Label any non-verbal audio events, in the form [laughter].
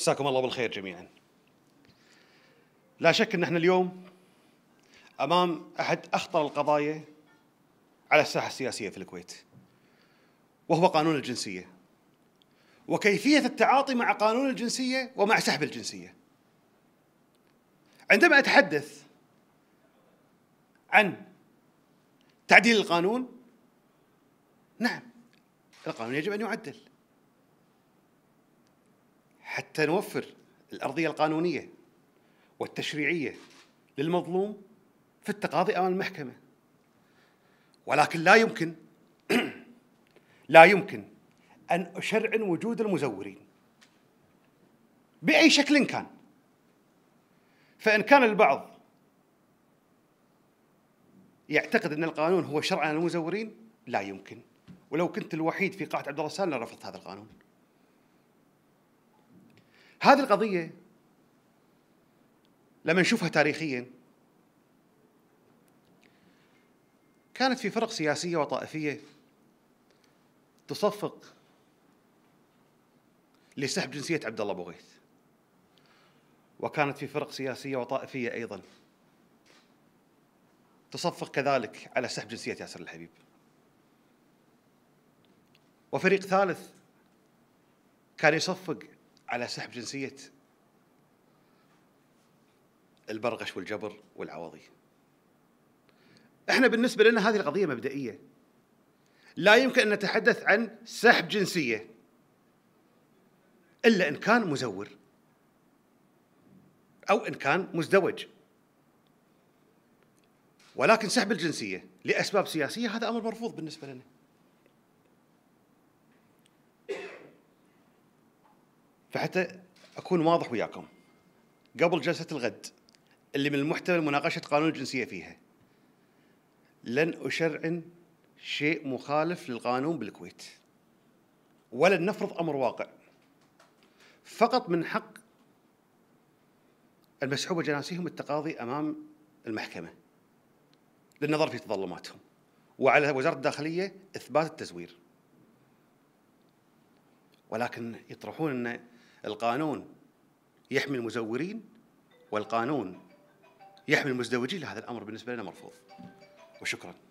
مساكم الله بالخير جميعا لا شك ان احنا اليوم امام احد اخطر القضايا على الساحه السياسيه في الكويت وهو قانون الجنسيه وكيفيه التعاطي مع قانون الجنسيه ومع سحب الجنسيه عندما اتحدث عن تعديل القانون نعم القانون يجب ان يعدل حتى نوفر الأرضية القانونية والتشريعية للمظلوم في التقاضي أمام المحكمة ولكن لا يمكن [clears throat] لا يمكن أن أشرعن وجود المزورين بأي شكل كان فإن كان البعض يعتقد أن القانون هو شرع للمزورين المزورين لا يمكن ولو كنت الوحيد في قاعة عبد الله السالم لرفضت هذا القانون هذه القضية لما نشوفها تاريخيا كانت في فرق سياسية وطائفية تصفق لسحب جنسية عبد الله غيث وكانت في فرق سياسية وطائفية أيضا تصفق كذلك على سحب جنسية ياسر الحبيب وفريق ثالث كان يصفق على سحب جنسية البرغش والجبر والعواضي احنا بالنسبة لنا هذه القضية مبدئية لا يمكن أن نتحدث عن سحب جنسية إلا إن كان مزور أو إن كان مزدوج ولكن سحب الجنسية لأسباب سياسية هذا أمر مرفوض بالنسبة لنا فحتى اكون واضح وياكم قبل جلسه الغد اللي من المحتمل مناقشه قانون الجنسيه فيها لن اشرعن شيء مخالف للقانون بالكويت ولن نفرض امر واقع فقط من حق المسحوبه جناسيهم التقاضي امام المحكمه للنظر في تظلماتهم وعلى وزاره الداخليه اثبات التزوير ولكن يطرحون ان القانون يحمي المزورين والقانون يحمي المزدوجين هذا الامر بالنسبه لنا مرفوض وشكرا